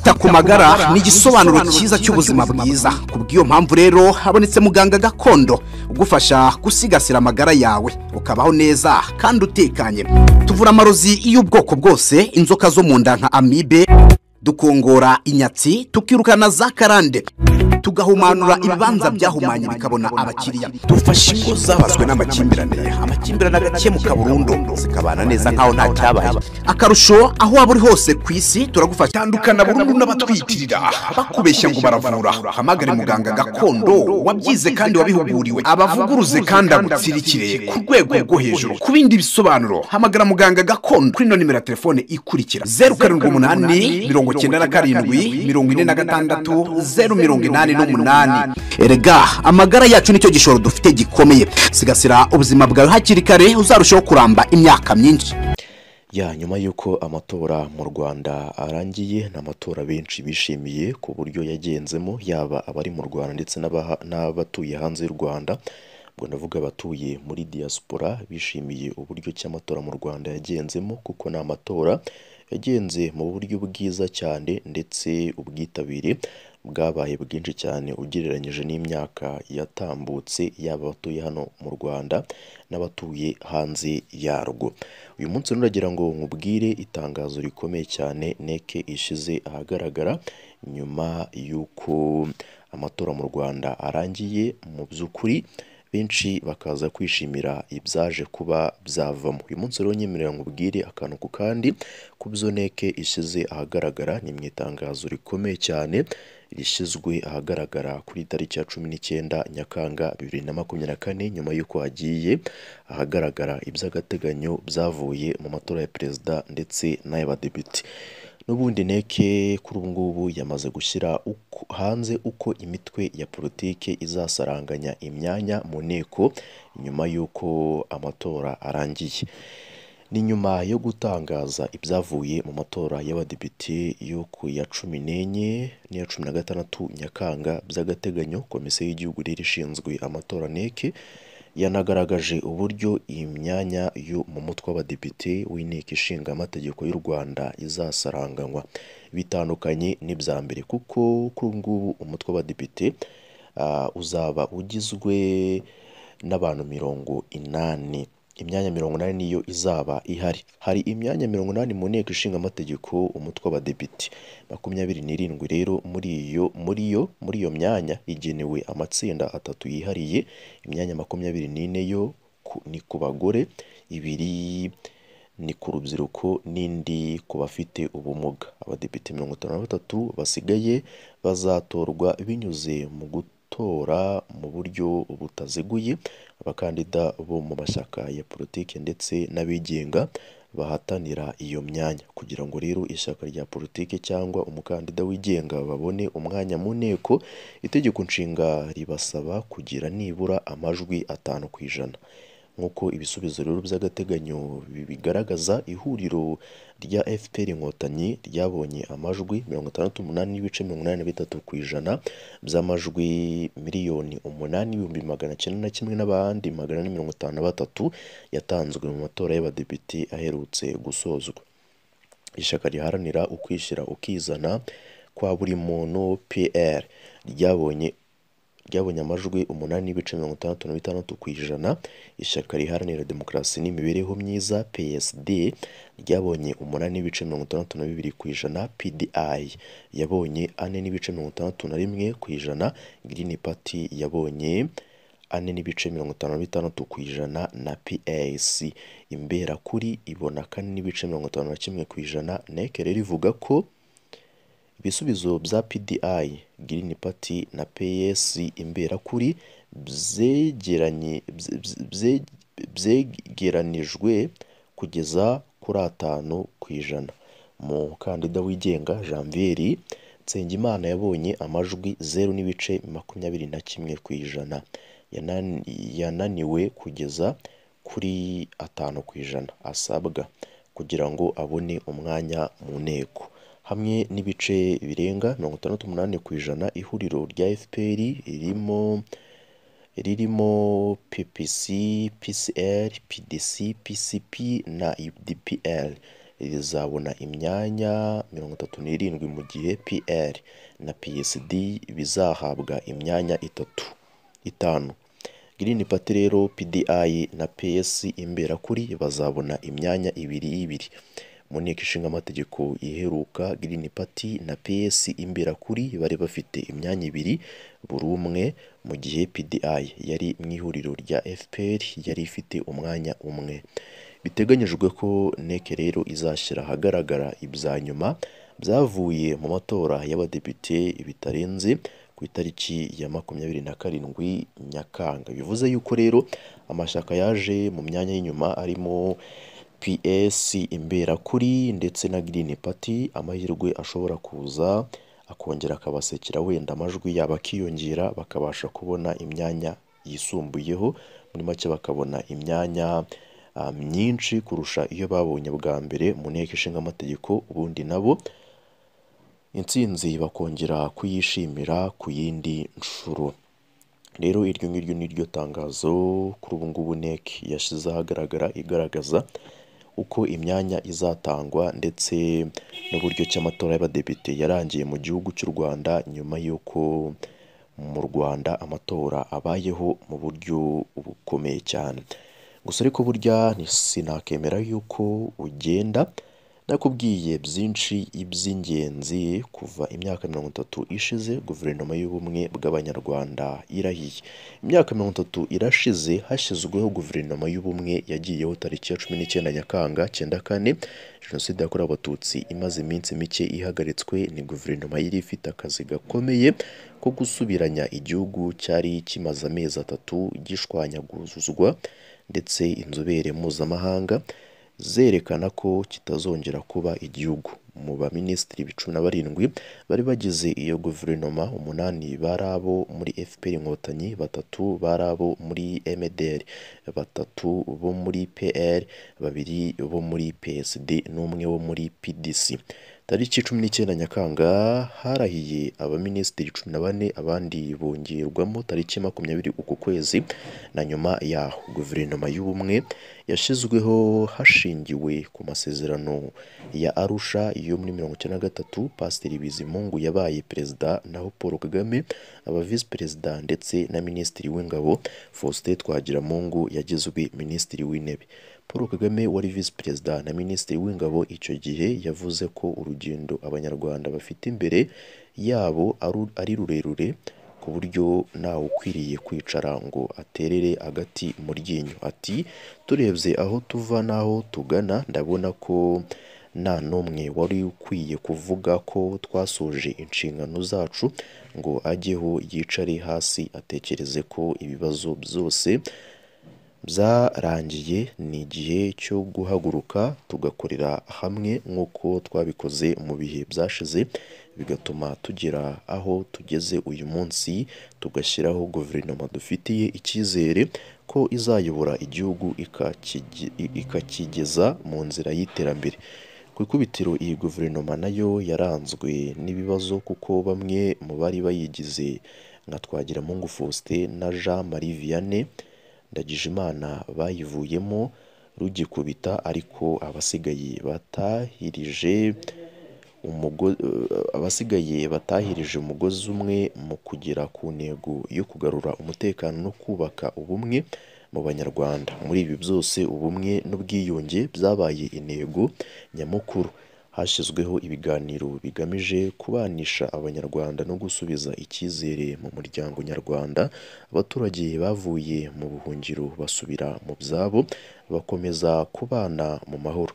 kwita ku magara ni igisobanuro cyiza cy'ubuzima bwiza ku bw'iyo mpamvu rero habonetse muganga gakondo ugufasha gusigasira amagara yawe ukabaho neza kandi utekanye tuvura amarozi y'ubwoko bwose inzoka zo mu nda nka amibe dukongora inyatsi tukirukana za karande tugahumanura ibibanza byahumanye bikabona abakiriya dufashe ingo zabazwe n'amakimbirane amakimbirane agakemuka burundu zikabana neza nkaho nta cyabaye akarusho aho waba uri hose ku isi turagufasha tandukana burundu n'abatwitirira bakubeshya ngo baravura hamagare muganga gakondo wabyize kandi wabihuguriwe abavuguruze kandi agutsirikire ku rwego rwo hejuru ku bindi bisobanuro hamagara muganga gakondo kuri ino nimero ya telefone ikurikira zeru karindwi umunani mirongo icyenda na karindwi mirongo ine na gatandatu zeru mirongo inani makumyabiri n'umunani erega amagara yacu nicyo gishoro dufite gikomeye sigasira ubuzima bwawe hakiri kare uzarushaho kuramba imyaka myinshi ya nyuma y'uko amatora mu rwanda arangiye ni amatora benshi bishimiye ku buryo yagenzemo yaba abari mu rwanda ndetse n'abatuye hanze y'u rwanda ubwo ndavuga abatuye muri diaspora bishimiye uburyo cy'amatora mu rwanda yagenzemo kuko ni amatora yagenze mu buryo bwiza cyane ndetse ubwitabire bwabaye bwinshi cyane ugereranyije n'imyaka yatambutse yaba abatuye hano mu Rwanda n'abatuye hanze yarwo, uyu munsi nuragira ngo nkubwire itangazo rikomeye cyane Neke ishize ahagaragara nyuma y'uko amatora mu Rwanda arangiye mu by'ukuri benshi bakaza kwishimira ibyaje kuba byavamo, uyu munsi rero nyemerera nkubwire akantu ku kandi ku byo NEC ishyize ahagaragara, ni mu itangazo rikomeye cyane. rishyizwe ahagaragara kuri tariki ya cumi n'icyenda nyakanga bibiri na makumyabiri na kane nyuma y'uko hagiye ahagaragara iby'agateganyo byavuye mu matora ya perezida ndetse n'ay'abadepite n'ubundi neke kuri ubu ngubu yamaze gushyira hanze uko imitwe ya politiki izasaranganya imyanya mu nteko nyuma y'uko amatora arangiye ni nyuma yo gutangaza ibyavuye mu matora y'abadepite yo ku ya cumi n'enye n'iya cumi na gatandatu nyakanga by'agateganyo komisiyo y'igihugu rero ishinzwe amatora neke yanagaragaje uburyo iyi myanya yo mu mutwe w'abadepite w'inteko ishinga amategeko y'u Rwanda izasaranganywa bitandukanye n'ibya mbere kuko kuri ubu ngubu umutwe w'abadepite ah, uzaba ugizwe n'abantu mirongo inani imyanya mirongo inani niyo izaba ihari hari imyanya mirongo inani mu nteko ishinga amategeko umutwe w'abadepite makumyabiri n'irindwi rero muri iyo muri yo muri iyo myanya igenewe amatsinda atatu yihariye imyanya makumyabiri n'ine yo ni ku bagore ibiri ni ku rubyiruko n'indi ku bafite ubumuga abadepite mirongo itanu na batatu basigaye bazatorwa binyuze mu gutora mu buryo butaziguye abakandida bo mu mashyaka ya politiki ndetse n'abigenga bahatanira iyo myanya kugira ngo rero ishyaka rya politiki cyangwa umukandida wigenga babone umwanya mu nteko itegeko nshinga ribasaba kugira nibura amajwi atanu ku ijana. nk'uko ibisubizo rero by'agateganyo bigaragaza ihuriro rya FPR inkotanyi ryabonye amajwi mirongo itandatu umunani n'ibice mirongo inani na bitatu ku ijana by'amajwi miliyoni umunani ibihumbi magana cyenda na kimwe n'abandi magana ane mirongo itanu na batatu yatanzwe mu matora y'abadepite aherutse gusozwa. Ishyaka riharanira ukwishyira ukizana kwa buri muntu pr ryabonye ryabonye amajwi umunani n'ibice mirongo itandatu na bitandatu ku ijana, ishyaka riharanira demokarasi n'imibereho myiza PSD ryabonye umunani n'ibice mirongo itandatu na bibiri ku ijana, PDI yabonye ane n'ibice mirongo itandatu na rimwe ku ijana, Green Party yabonye ane n'ibice mirongo itanu na bitandatu ku ijana na PAC, Imberakuri ibona kane n'ibice mirongo itanu na kimwe ku ijana, NEC rero ivuga ko Ibisubizo bya PDI Green Party na PS Imberakuri byegeranijwe kugeza kuri atanu ku ijana. Umukandida wigenga Janviere Nsengimana yabonye amajwi zeru n'ibice makumyabiri na kimwe ku ijana, yananiwe kugeza kuri atanu ku ijana asabwa kugira ngo abone umwanya mu nteko. hamwe n'ibice birenga mirongo itandatu umunani ku ijana, ihuriro rya FPR ririmo ririmo PPC, PCR, PDC, PCP na UDPR, rizabona imyanya mirongo itatu n'irindwi mu gihe PR na PSD bizahabwa imyanya itatu itanu. Green Party rero PDI na PS imbera kuri bazabona imyanya ibiri ibiri. mu nteko ishinga amategeko iheruka Green Party na PS Imberakuri bari bafite imyanya ibiri buri umwe mu gihe PDI yari mu ihuriro rya FPR yari ifite umwanya umwe biteganyijwe ko NEC rero izashyira ahagaragara ibya nyuma byavuye mu matora y'abadepite bitarenze ku itariki ya makumyabiri na karindwi Nyakanga bivuze yuko rero amashyaka yaje mu myanya y'inyuma arimo PS Imberakuri ndetse na Green Party amahirwe ashobora kuza akongera akabasekera wenda amajwi yabo akiyongera bakabasha kubona imyanya yisumbuyeho, muri make bakabona imyanya ah, myinshi kurusha iyo babonye bwa mbere mu nteko ishinga amategeko ubundi nabo intsinzi bakongera kuyishimira ku yindi nshuro. Rero iryo ngiryo ni ryo tangazo kuri ubu ngubu NEC yashyize ahagaragara igaragaza. uko imyanya izatangwa ndetse n'uburyo cy’amatora y'abadepite yarangiye mu gihugu cy'u Rwanda nyuma y'uko mu Rwanda amatora abayeho mu buryo bukomeye cyane, gusa ariko burya sinakemera y'uko ugenda. nakubwiye byinshi iby'ingenzi kuva imyaka mirongo itatu ishize guverinoma y'ubumwe bw'abanyarwanda irahiye imyaka mirongo itatu irashize hashyizweho guverinoma y'ubumwe yagiyeho tariki ya cumi n'icyenda nyakanga cyenda kane jenoside yakorewe abatutsi imaze iminsi mike ihagaritswe ni guverinoma yari ifite akazi gakomeye ko gusubiranya igihugu cyari kimaze amezi atatu gishwanyaguzuzwa ndetse inzobere mpuzamahanga zerekana ko kitazongera kuba igihugu mu baminisitiri cumi na barindwi bari bagize iyo guverinoma umunani bari abo muri FPR inkotanyi batatu bari abo muri MDR batatu bo muri PR babiri bo muri PSD n'umwe wo muri PDC. Tariki cumi n'icyenda Nyakanga harahiye abaminisitiri cumi na bane abandi bongerwamo tariki makumyabiri uku kwezi na nyuma yaho guverinoma y'ubumwe yashyizweho hashingiwe ku masezerano ya Arusha yo muri mirongo icyenda na gatatu Pasiteri Bizimungu yabaye perezida naho Paul Kagame aba visi perezida ndetse na minisitiri w'ingabo Faustin Twagiramungu yagizwe minisitiri w'intebe. paul kagame wari visi perezida na minisitiri w'ingabo icyo gihe yavuze ko urugendo abanyarwanda bafite imbere yabo ari rurerure ku buryo ntawe ukwiriye kwicara ngo aterere agati mu ryinyo ati turebye aho tuva n'aho tugana ndabona ko nta n'umwe wari ukwiye kuvuga ko twasoje inshingano zacu ngo ajyeho yicare hasi atekereze ko ibibazo byose zarangiye ni igihe cyo guhaguruka tugakorera hamwe nk'uko twabikoze mu bihe byashize bigatuma tugera aho tugeze uyu munsi tugashyiraho guverinoma dufitiye icyizere ko izayobora igihugu ikakigeza mu nzira y'iterambere, ku ikubitiro iyi guverinoma nayo yaranzwe n'ibibazo kuko bamwe mu bari bayigize nka Twagiramungu Faustin na Jean Marie Vianney. Ndagijimana bayivuyemo rugikubita ariko abasigaye batahirije abasigaye batahirije umugozi umwe mu kugera ku ntego yo kugarura umutekano no kubaka ubumwe mu banyarwanda. Muri ibi byose ubumwe n'ubwiyunge byabaye intego nyamukuru. hashyizweho ibiganiro bigamije kubanisha abanyarwanda no gusubiza icyizere mu muryango nyarwanda, abaturage bavuye mu buhungiro basubira mu byabo bakomeza kubana mu mahoro.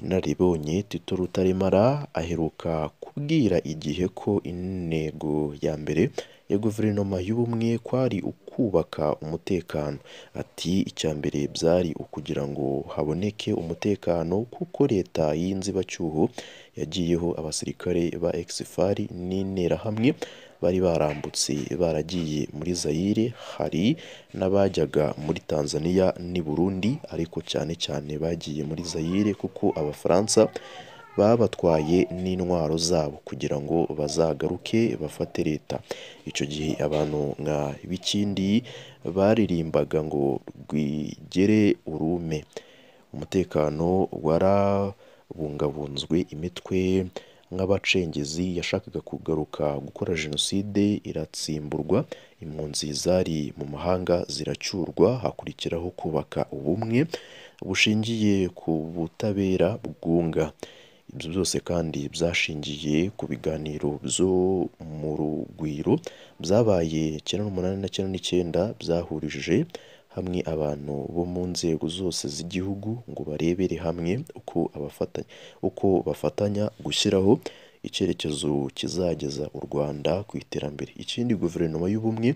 Inararibonye Tito Rutaremara aheruka kubwira igihe ko intego ya mbere ya guverinoma y'ubumwe kwari uko kubaka umutekano, ati icya mbere byari ukugira ngo haboneke umutekano kuko leta y'inzibacyuho yagiyeho abasirikare ba egisifari n'interahamwe bari barambutse baragiye muri Zayire, hari n'abajyaga muri Tanzania n'i Burundi ariko cyane cyane bagiye muri Zayire kuko Abafaransa babatwaye n'intwaro zabo kugira ngo bazagaruke bafate leta, icyo gihe abantu nka Bikindi baririmbaga ngo rwigere urume, umutekano warabungabunzwe, imitwe nk'abacengezi yashakaga kugaruka gukora jenoside iratsimburwa, impunzi zari mu mahanga ziracyurwa, hakurikiraho kubaka ubumwe bushingiye ku butabera bwunga. ibyo byose kandi byashingiye ku biganiro byo mu rugwiro byabaye icyenda n'umunani na cyenda n'icyenda byahurije hamwe abantu bo mu nzego zose z'igihugu ngo barebere hamwe uko abafatanya uko bafatanya gushyiraho icyerekezo kizageza u Rwanda ku iterambere ikindi guverinoma y'ubumwe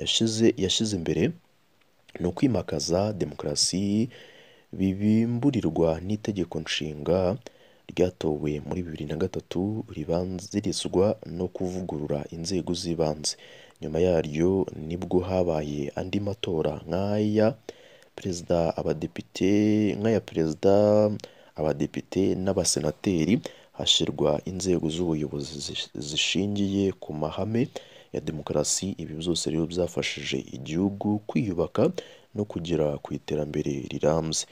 yashyize yashyize imbere ni ukwimakaza demokarasi bibimburirwa n'itegeko nshinga ryatowe muri bibiri na gatatu ribanzirizwa no kuvugurura inzego z'ibanze, nyuma yaryo nibwo habaye andi matora nk'aya perezida, abadepite, nk'aya perezida, abadepite n'abasenateri, hashyirwa inzego z'ubuyobozi zishingiye ku mahame ya demokarasi, ibi byose rero byafashije igihugu kwiyubaka no kugera ku iterambere rirambye.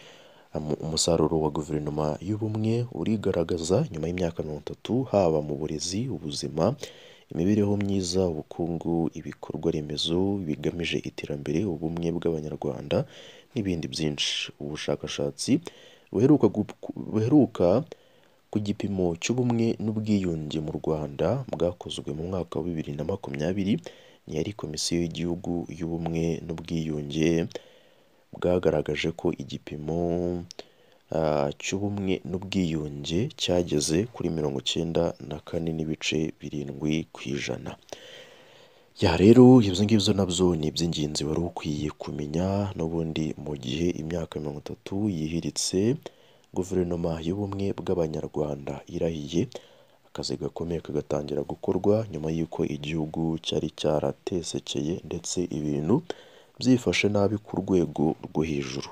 Umusaruro wa guverinoma y'ubumwe urigaragaza nyuma y'imyaka mirongo itatu haba mu burezi, ubuzima, imibereho myiza, ubukungu, ibikorwa remezo bigamije iterambere, ubumwe bw'abanyarwanda n'ibindi byinshi. Ubushakashatsi buheruka ku gipimo cy'ubumwe n'ubwiyunge mu Rwanda bwakozwe mu mwaka wa bibiri na makumyabiri, yari komisiyo y'igihugu y'ubumwe n'ubwiyunge. bwagaragaje ko igipimo ah, cy'ubumwe n'ubwiyunge cyageze kuri mirongo icyenda na kane n'ibice birindwi ku ijana. Ya rero ibyo ngibyo nabyo ni iby'ingenzi wari ukwiye kumenya n'ubundi mu gihe imyaka mirongo itatu yihiritse guverinoma y'ubumwe bw'abanyarwanda irahiye, akazi gakomeye kagatangira gukorwa nyuma y'uko igihugu cyari cyaratesekeye ndetse ibintu. byifashe nabi ku rwego rwo hejuru.